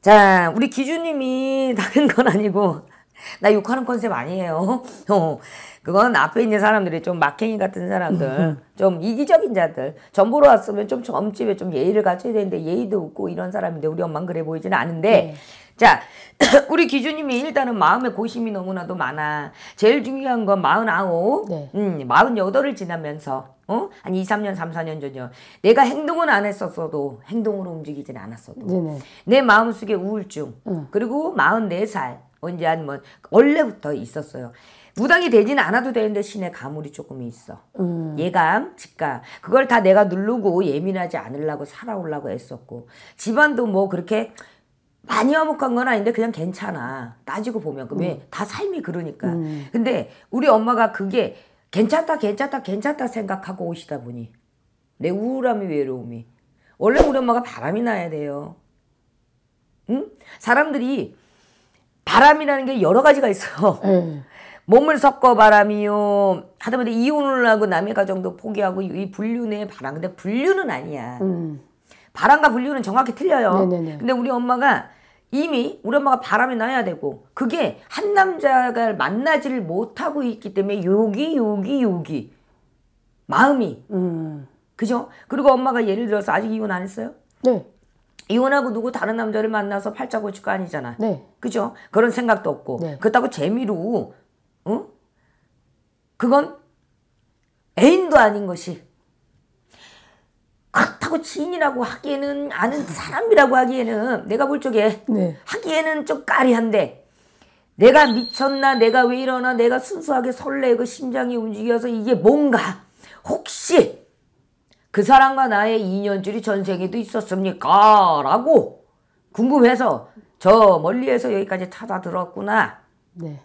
자, 우리 기준님이 다른 건 아니고, 나 욕하는 컨셉 아니에요. 어, 그건 앞에 있는 사람들이 좀 막행이 같은 사람들, 좀 이기적인 자들, 전 보러 왔으면 좀 점집에 좀 예의를 갖춰야 되는데 예의도 없고 이런 사람인데 우리 엄마는 그래 보이지는 않은데, 네. 자, 우리 기준님이 일단은 마음의 고심이 너무나도 많아. 제일 중요한 건 마흔아홉, 네. 음, 마흔여덟을 지나면서 어? 한 2, 3년, 3, 4년 전이요. 내가 행동은 안 했었어도 행동으로 움직이진 않았어도 네네. 내 마음속에 우울증 응. 그리고 44살 언제 한 뭐 원래부터 있었어요. 무당이 되지는 않아도 되는데 신의 가물이 조금 있어. 음. 예감, 직감. 그걸 다 내가 누르고 예민하지 않으려고 살아오려고 애썼고. 집안도 뭐 그렇게 많이 화목한 건 아닌데 그냥 괜찮아. 따지고 보면. 그다 음. 삶이 그러니까. 음. 근데 우리 엄마가 그게 괜찮다 괜찮다 괜찮다 생각하고 오시다 보니 내 우울함이 외로움이 원래 우리 엄마가 바람이 나야 돼요. 응? 사람들이 바람이라는 게 여러 가지가 있어. 음. 몸을 섞어 바람이요. 하다못해 이혼을 하고 남의 가정도 포기하고 이 불륜의 바람. 근데 불륜은 아니야. 음. 바람과 불륜은 정확히 틀려요. 네네네. 네, 네. 근데 우리 엄마가 이미 우리 엄마가 바람이 나야 되고 그게 한 남자가 만나지를 못하고 있기 때문에 여기 여기 여기 마음이 음. 그죠? 그리고 엄마가 예를 들어서 아직 이혼 안 했어요? 네. 이혼하고 누구 다른 남자를 만나서 팔자 고칠 거 아니잖아. 네. 그죠? 그런 생각도 없고 네. 그렇다고 재미로 응? 어? 그건 애인도 아닌 것이 그렇다고 지인이라고 하기에는 아는 사람이라고 하기에는 내가 볼 적에 네. 하기에는 좀 까리한데 내가 미쳤나 내가 왜 이러나 내가 순수하게 설레고 그 심장이 움직여서 이게 뭔가 혹시 그 사람과 나의 인연줄이 전생에도 있었습니까? 라고 궁금해서 저 멀리에서 여기까지 찾아 들었구나. 네.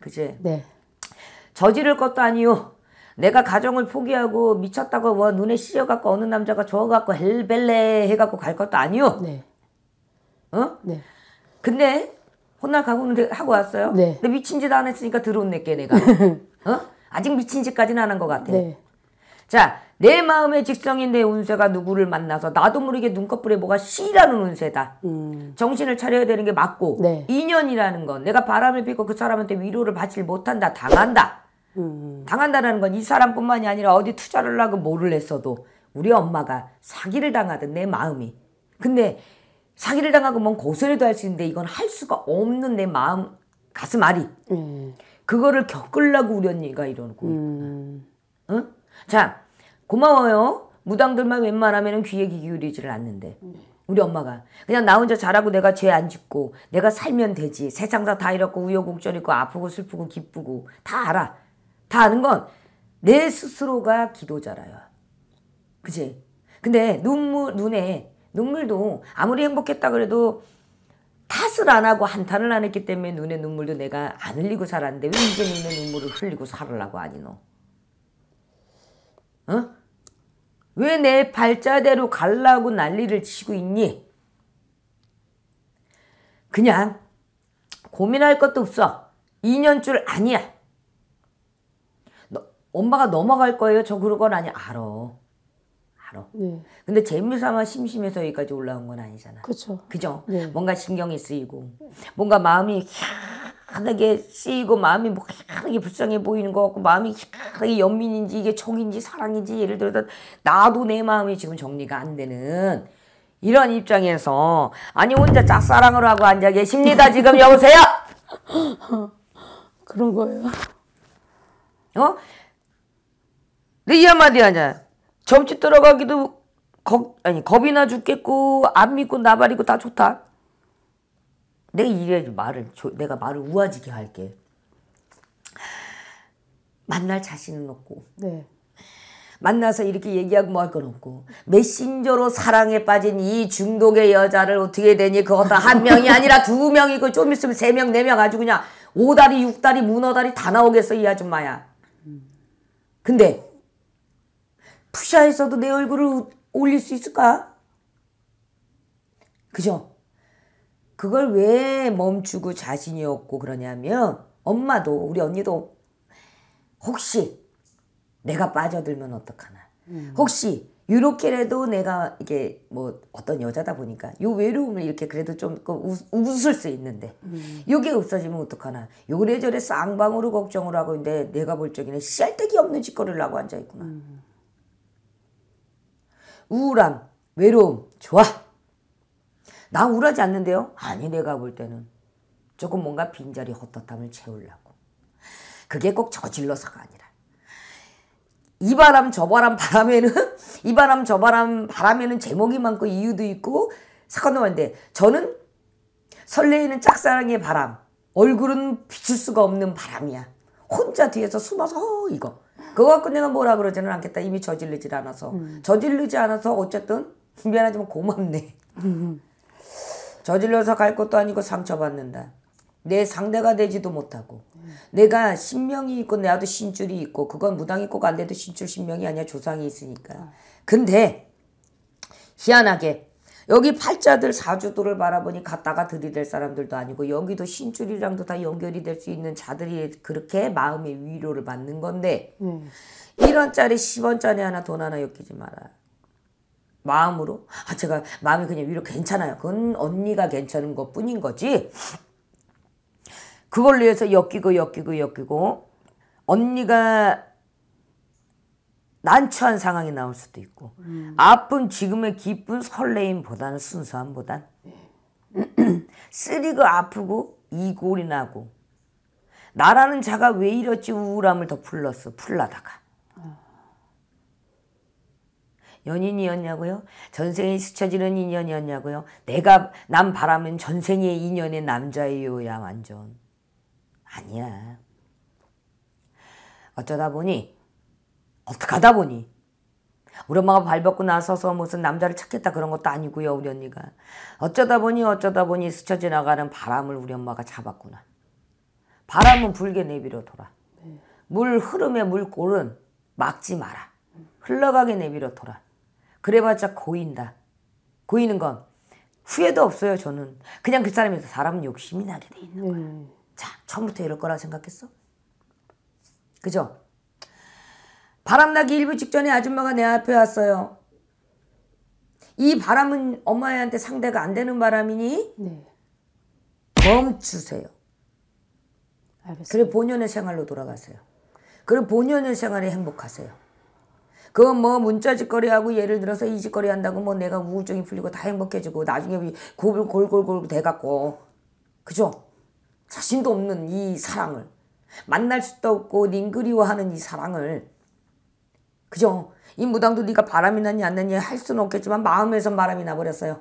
그지? 네. 저지를 것도 아니요. 내가 가정을 포기하고 미쳤다고 뭐 눈에 씌여갖고 어느 남자가 저어갖고 헬벨레 해갖고 갈 것도 아니요. 네. 어? 네. 근데 혼날 각오는 하고 왔어요. 네. 근데 미친 짓안 했으니까 들어온낼게 내가. 어? 아직 미친 짓까지는 안 한 것 같아. 네. 자, 내 마음의 직성인 내 운세가 누구를 만나서 나도 모르게 눈꺼풀에 뭐가 씨라는 운세다. 음. 정신을 차려야 되는 게 맞고 네. 인연이라는 건 내가 바람을 피고 그 사람한테 위로를 받질 못한다. 당한다. 음. 당한다라는 건 이 사람뿐만이 아니라 어디 투자를 하고 뭐를 했어도 우리 엄마가 사기를 당하던 내 마음이. 근데 사기를 당하고 뭔 고소라도 할 수 있는데 이건 할 수가 없는 내 마음 가슴 아리. 음. 그거를 겪으려고 우리 언니가 이러고 음. 있구 응? 자 고마워요. 무당들만 웬만하면 귀에 귀 기울이지를 않는데. 네. 우리 엄마가 그냥 나 혼자 자라고 내가 죄 안 짓고 내가 살면 되지 세상사 다 이렇고 우여곡절 있고 아프고 슬프고 기쁘고 다 알아 다 아는 건 내 스스로가 기도자라요. 그지? 근데 눈물, 눈에, 눈물도 아무리 행복했다 그래도 탓을 안 하고 한탄을 안 했기 때문에 눈에 눈물도 내가 안 흘리고 살았는데 왜 이제 눈에 눈물을 흘리고 살으려고 하니 너? 어? 왜 내 발자대로 갈라고 난리를 치고 있니? 그냥 고민할 것도 없어. 2년줄 아니야. 엄마가 넘어갈 거예요. 저 그런 건 아니. 알아. 알아. 네. 근데 재미삼아 심심해서 여기까지 올라온 건 아니잖아. 그죠 그죠? 네. 뭔가 신경이 쓰이고 뭔가 마음이 희한하게 쓰이고 마음이 뭐 희한하게 불쌍해 보이는 것 같고 마음이 희한하게 연민인지 이게 정인지 사랑인지 예를 들어서 나도 내 마음이 지금 정리가 안 되는 이런 입장에서 아니 혼자 짝사랑을 하고 앉아 계십니다. 지금 여보세요. 그런 거예요. 어? 근데 이 한마디 하냐. 점집 들어가기도 겁, 아니, 겁이나 죽겠고, 안 믿고, 나발이고, 다 좋다. 내가 이래 말을. 조, 내가 말을 우아지게 할게. 만날 자신은 없고. 네. 만나서 이렇게 얘기하고 뭐 할 건 없고 메신저로 사랑에 빠진 이 중독의 여자를 어떻게 되니 그것도 한 명이 아니라 두 명이고 좀 있으면 세 명 네명 네 아주 그냥 오다리 육다리 문어다리 다 나오겠어 이 아줌마야 근데 푸샤에서도 내 얼굴을 올릴 수 있을까? 그죠? 그걸 왜 멈추고 자신이 없고 그러냐면 엄마도 우리 언니도 혹시 내가 빠져들면 어떡하나 음. 혹시 이렇게라도 내가 이게 뭐 어떤 여자다 보니까 요 외로움을 이렇게 그래도 좀 그 웃을 수 있는데 음. 요게 없어지면 어떡하나 요래저래 쌍방으로 걱정을 하고 있는데 내가 볼 적에는 씨알데기 없는 짓거리를 하고 앉아있구나 음. 우울함, 외로움, 좋아. 나 우울하지 않는데요? 아니 내가 볼 때는 조금 뭔가 빈자리 헛헛함을 채우려고. 그게 꼭 저질러서가 아니라 이 바람 저 바람 바람에는 이 바람 저 바람 바람에는 제목이 많고 이유도 있고 사건도 많은데 저는 설레이는 짝사랑의 바람 얼굴은 비출 수가 없는 바람이야 혼자 뒤에서 숨어서 어, 이거 그거 갖고 내가 뭐라 그러지는 않겠다. 이미 저질르질 않아서. 음. 저질르지 않아서 어쨌든 미안하지만 고맙네. 저질러서 갈 것도 아니고 상처받는다. 내 상대가 되지도 못하고 음. 내가 신명이 있고 나도 신줄이 있고 그건 무당이 꼭 안 돼도 신줄 신명이 아니야 조상이 있으니까. 근데 희한하게 여기 팔자들 사주들을 바라보니 갔다가 들이댈 사람들도 아니고 여기도 신줄이랑도 다 연결이 될 수 있는 자들이 그렇게 마음의 위로를 받는 건데 음. 1원짜리 10원짜리 하나 돈 하나 엮이지 마라. 마음으로 아 제가 마음이 그냥 위로 괜찮아요. 그건 언니가 괜찮은 것 뿐인 거지. 그걸위 해서 엮이고 엮이고 엮이고 언니가 난처한 상황이 나올 수도 있고 음. 아픔 지금의 기쁜 설레임보다는 순수함보단 쓰리고 아프고 이골이 나고 나라는 자가 왜 이렇지 우울함을 더 풀렀어 풀라다가 연인이었냐고요? 전생에 스쳐지는 인연이었냐고요? 내가 남 바라면 전생의 인연의 남자예요야 완전 아니야 어쩌다 보니 어떻게 하다 보니 우리 엄마가 발벗고 나서서 무슨 남자를 찾겠다 그런 것도 아니고요 우리 언니가 어쩌다 보니 어쩌다 보니 스쳐 지나가는 바람을 우리 엄마가 잡았구나 바람은 불게 내비려 돌아 물흐름에 물골은 막지 마라 흘러가게 내비려 돌아 그래봤자 고인다 고이는 건 후회도 없어요 저는 그냥 그 사람이 사람 은 욕심이 나게 돼 있는 거야 네. 자 처음부터 이럴 거라 생각했어? 그죠? 바람나기 일부 직전에 아줌마가 내 앞에 왔어요. 이 바람은 엄마한테 상대가 안 되는 바람이니 네. 멈추세요. 알겠습니다. 그리 본연의 생활로 돌아가세요. 그리고 본연의 생활에 행복하세요. 그건 뭐 문자 짓거리하고 예를 들어서 이 짓거리 한다고 뭐 내가 우울증이 풀리고 다 행복해지고 나중에 골골골골 돼갖고 그죠? 자신도 없는 이 사랑을 만날 수도 없고 님 그리워하는 이 사랑을 그죠? 이 무당도 네가 바람이 났냐 안 났냐 할 수는 없겠지만 마음에선 바람이 나버렸어요.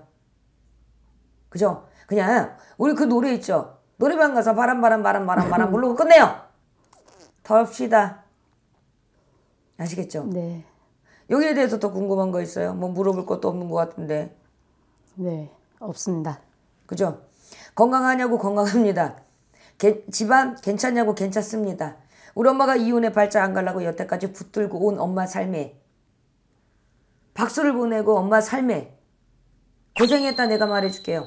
그죠? 그냥 우리 그 노래 있죠? 노래방 가서 바람 바람 바람 바람 바람 부르고 끝내요. 더시다 아시겠죠? 네. 여기에 대해서 더 궁금한 거 있어요? 뭐 물어볼 것도 없는 것 같은데. 네, 없습니다. 그죠? 건강하냐고 건강합니다. 게, 집안 괜찮냐고 괜찮습니다. 우리 엄마가 이혼에 발자안 갈라고 여태까지 붙들고 온 엄마 삶에 박수를 보내고 엄마 삶에 고생했다 내가 말해줄게요.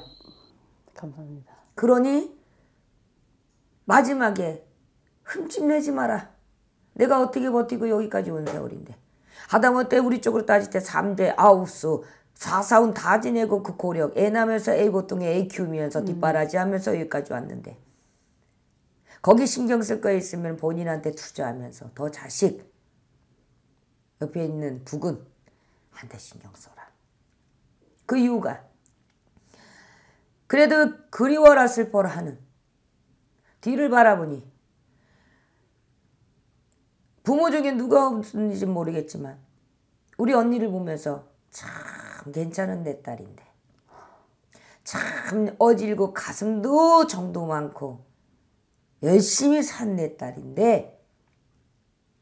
감사합니다. 그러니 마지막에 흠집 내지 마라. 내가 어떻게 버티고 여기까지 온 세월인데. 하다못해 우리 쪽으로 따질 때 3대 아홉수 사사운 다 지내고 그 고력 애 나면서 애 고통에 애 키우면서 뒷바라지 하면서 여기까지 왔는데 거기 신경 쓸 거 있으면 본인한테 투자하면서 더 자식 옆에 있는 부근 한테 신경 써라. 그 이유가 그래도 그리워라 슬퍼라 하는 뒤를 바라보니 부모 중에 누가 없는지 모르겠지만 우리 언니를 보면서 참 괜찮은 내 딸인데 참 어질고 가슴도 정도 많고 열심히 산 내 딸인데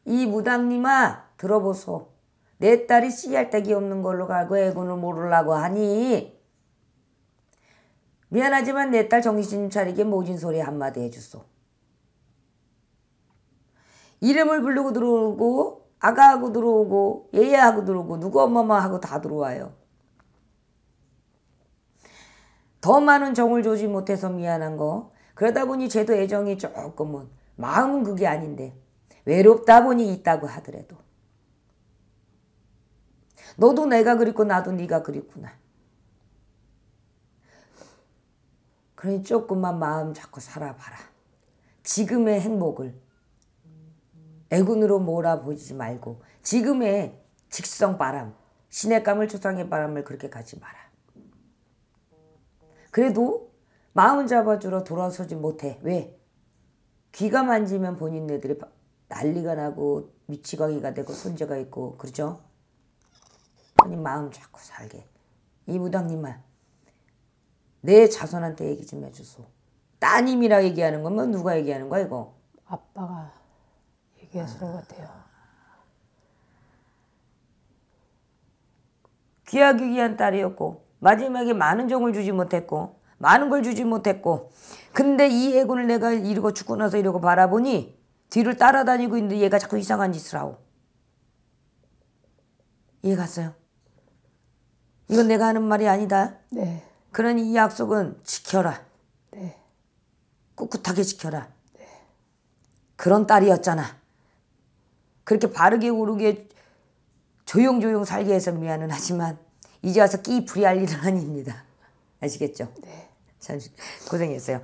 이 무당님아 들어보소. 내 딸이 씨알딱이 없는 걸로 가고 애군을 모르려고 하니 미안하지만 내 딸 정신 차리게 모진 소리 한마디 해주소. 이름을 부르고 들어오고 아가하고 들어오고 예야하고 들어오고 누구 엄마마하고 다 들어와요. 더 많은 정을 조지 못해서 미안한 거 그러다 보니 쟤도 애정이 조금은 마음은 그게 아닌데 외롭다 보니 있다고 하더라도 너도 내가 그립고 나도 네가 그립구나. 그러니 조금만 마음 잡고 살아봐라. 지금의 행복을 애군으로 몰아보지 말고 지금의 직성 바람, 신의 감을 초상의 바람을 그렇게 가지 마라. 그래도 마음 잡아주러 돌아서지 못해. 왜? 귀가 만지면 본인네들이 난리가 나고 미치광이가 되고 손재가 있고 그러죠? 하나 마음 자꾸 살게. 이 무당님만 내 자손한테 얘기 좀 해주소. 따님이라 얘기하는 거면 누가 얘기하는 거야 이거? 아빠가 얘기하시는 아... 것 같아요. 귀하기 귀한 딸이었고 마지막에 많은 정을 주지 못했고 많은 걸 주지 못했고 근데 이 해군을 내가 이러고 죽고 나서 이러고 바라보니 뒤를 따라다니고 있는데 얘가 자꾸 이상한 짓을 하고 이해 갔어요? 이건 내가 하는 말이 아니다. 네. 그러니 이 약속은 지켜라. 네. 꿋꿋하게 지켜라. 네. 그런 딸이었잖아. 그렇게 바르게 오르게 조용조용 살게 해서 미안은 하지만 이제 와서 끼부리할 일은 아닙니다. 아시겠죠? 네. 참 고생했어요.